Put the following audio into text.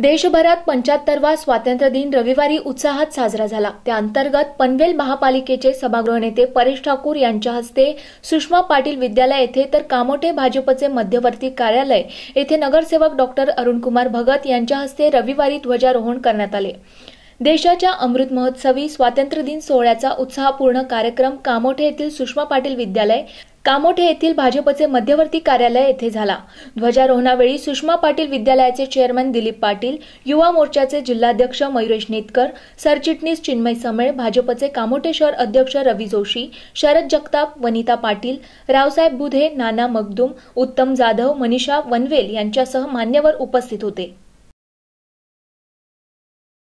देशभरात पंच्याहत्तरवा स्वातंत्र्य दिन रविवारी उत्साहात साजरा झाला त्याअंतर्गत पनवेल महापालिकेचे सभागृह नेते परेश ठाकूर यांच्या हस्ते सुषमा पाटील विद्यालय येथे तर कामोठे भाजपचे मध्यवर्ती कार्यालय येथे नगरसेवक डॉक्टर अरुणकुमार भगत यांच्या हस्ते रविवारी ध्वजारोहण करण्यात आले देशाच्या अमृत महोत्सवी स्वातंत्र्य दिन सोहळ्याचा उत्साहपूर्ण कार्यक्रम कामोठे येथील सुषमा पाटील विद्यालय कामोठे येथील भाजपचे मध्यवर्ती कार्यालय येथे झाला ध्वजारोहणावेळी सुषमा पाटील विद्यालयाचे चेअरमन दिलीप पाटील युवा मोर्चाचे जिल्हाध्यक्ष मयुरेश नेतकर सरचिटणीस चिन्मय समळे भाजपचे कामोठे शहर अध्यक्ष रवी जोशी शरद जगताप वनिता पाटील रावसाहेब बुधे नाना मगदुम उत्तम जाधव मनीषा वनवेल यांच्यासह मान्यवर उपस्थित होते